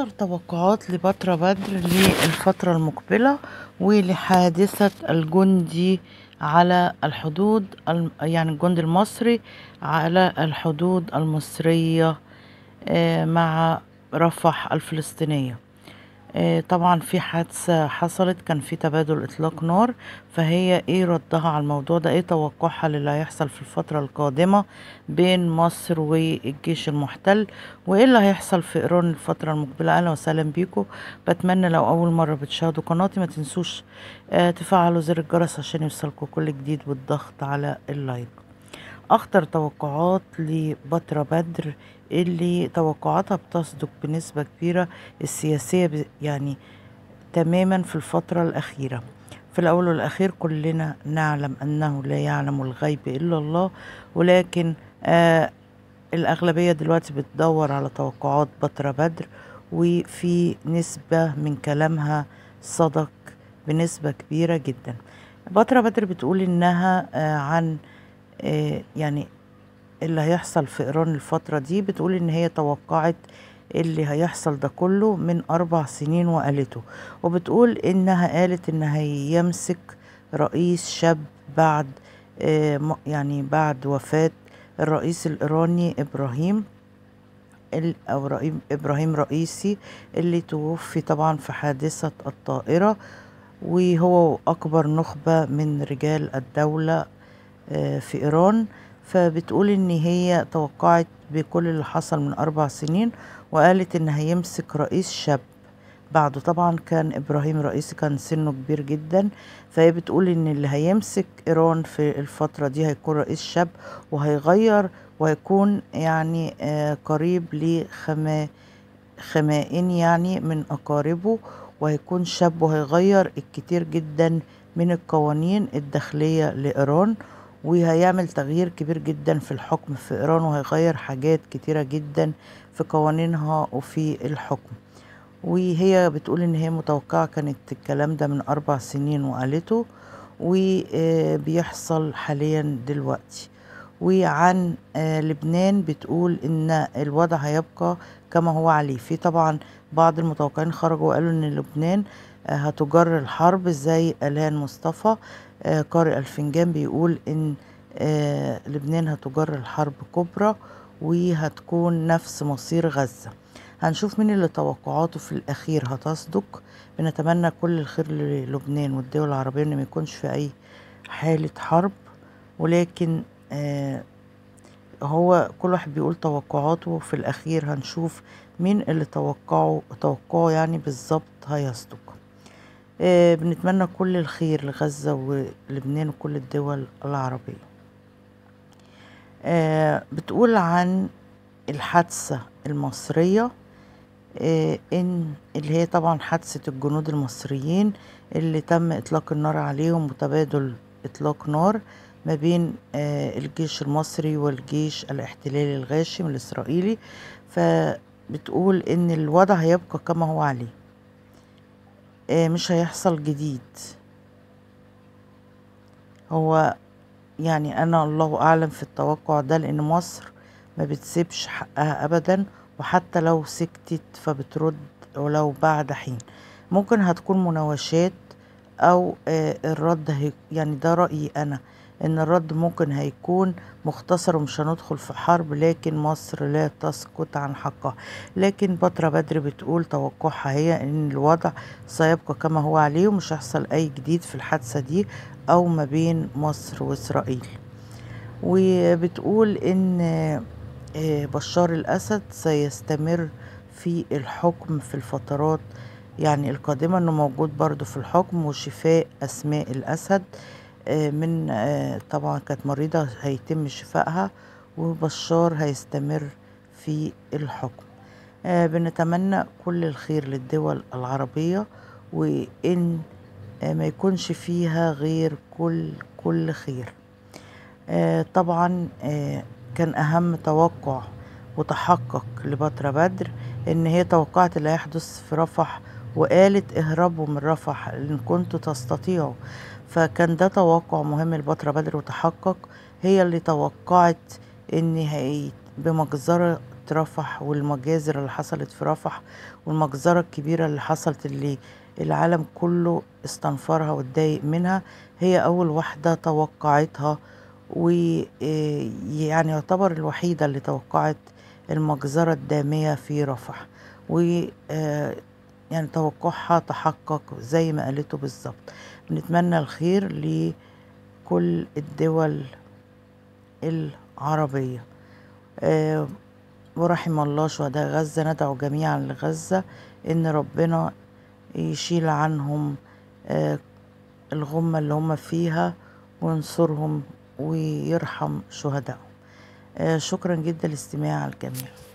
أكتر توقعات لبتراء بدر للفترة المقبلة ولحادثة الجندي على الحدود يعني الجندي المصري على الحدود المصرية آه، مع رفح الفلسطينية آه، طبعا في حادثة حصلت كان في تبادل اطلاق نار فهي ايه ردها على الموضوع ده ايه توقعها للي هيحصل في الفترة القادمة بين مصر والجيش المحتل وايه اللي هيحصل في ايران الفترة المقبلة اهلا وسهلا بيكم بتمنى لو اول مرة بتشاهدوا قناتي ما تنسوش آه، تفعلوا زر الجرس عشان يوصلكم كل جديد والضغط على اللايك أخطر توقعات لبتراء بدر اللي توقعاتها بتصدق بنسبة كبيرة السياسية يعني تماما في الفترة الأخيرة في الأول والأخير كلنا نعلم أنه لا يعلم الغيب إلا الله ولكن آه الأغلبية دلوقتي بتدور على توقعات بتراء بدر وفي نسبة من كلامها صدق بنسبة كبيرة جدا بتراء بدر بتقول إنها آه عن آه، يعني اللي هيحصل في ايران الفترة دي بتقول ان هي توقعت اللي هيحصل ده كله من اربع سنين وقالته وبتقول انها قالت ان هيمسك رئيس شاب بعد آه، يعني بعد وفاة الرئيس الايراني ابراهيم او ابراهيم رئيسي اللي توفي طبعا في حادثة الطائرة وهو اكبر نخبة من رجال الدولة آه، في إيران فبتقول إن هي توقعت بكل اللي حصل من أربع سنين وقالت إن هيمسك رئيس شاب بعده طبعا كان إبراهيم رئيسي كان سنه كبير جدا فهي بتقول إن اللي هيمسك إيران في الفترة دي هيكون رئيس شاب وهيغير وهيكون يعني آه، قريب لخمائن يعني من أقاربه وهيكون شاب وهيغير الكتير جدا من القوانين الداخلية لإيران وهيعمل تغيير كبير جدا في الحكم في إيران وهيغير حاجات كتيرة جدا في قوانينها وفي الحكم وهي بتقول إن هي متوقعة كانت الكلام ده من أربع سنين وقالته وبيحصل آه، حاليا دلوقتي وعن آه، لبنان بتقول ان الوضع هيبقى كما هو عليه في طبعا بعض المتوقعين خرجوا وقالوا ان لبنان آه، هتجر الحرب زي الهان مصطفى آه، قارئ الفنجان بيقول إن آه، لبنان هتجر الحرب كبرى وهتكون نفس مصير غزة هنشوف مين اللي توقعاته في الأخير هتصدق بنتمنى كل الخير للبنان والدول العربية إن ما يكونش في أي حالة حرب ولكن آه، هو كل واحد بيقول توقعاته في الأخير هنشوف مين اللي توقعه توقعه يعني بالظبط هيصدق آه، بنتمنى كل الخير لغزة ولبنان وكل الدول العربية آه، بتقول عن الحادثة المصرية آه، ان اللي هي طبعا حادثة الجنود المصريين اللي تم اطلاق النار عليهم وتبادل اطلاق نار ما بين الجيش المصري والجيش الاحتلال الغاشم الاسرائيلي فبتقول ان الوضع هيبقى كما هو عليه آه، مش هيحصل جديد هو يعني انا الله اعلم في التوقع ده لان مصر ما بتسيبش حقها ابدا وحتى لو سكتت فبترد ولو بعد حين ممكن هتكون مناوشات او آه، الرد يعني ده رايي انا ان الرد ممكن هيكون مختصر ومش هندخل في حرب لكن مصر لا تسكت عن حقها لكن بطرة بدر بتقول توقعها هي ان الوضع سيبقى كما هو عليه ومش هيحصل اي جديد في الحادثة دي او ما بين مصر واسرائيل وبتقول ان آه، بشار الاسد سيستمر في الحكم في الفترات يعني القادمة انه موجود برضو في الحكم وشفاء اسماء الاسد آه، من آه، طبعا كانت مريضة هيتم شفائها وبشار هيستمر في الحكم آه، بنتمنى كل الخير للدول العربية وإن ما يكونش فيها غير كل كل خير طبعا كان أهم توقع وتحقق لبطرة بدر إن هي توقعت اللي هيحدث في رفح وقالت اهربوا من رفح إن كنتوا تستطيعوا فكان ده توقع مهم لبطرة بدر وتحقق هي اللي توقعت ان هي بمجزرة رفح والمجازر اللي حصلت في رفح والمجزرة الكبيرة اللي حصلت اللي العالم كله استنفرها واتضايق منها هي أول واحدة توقعتها ويعني آه، يعتبر الوحيدة اللي توقعت المجزرة الدامية في رفح و آه، يعني توقعها تحقق زي ما قالته بالظبط بنتمنى الخير لكل الدول العربية آه، ورحم الله شهداء غزة ندعو جميعا لغزة إن ربنا يشيل عنهم آه، الغمة اللي هم فيها وينصرهم ويرحم شهدائهم آه، شكرا جدا لاستماع الجميع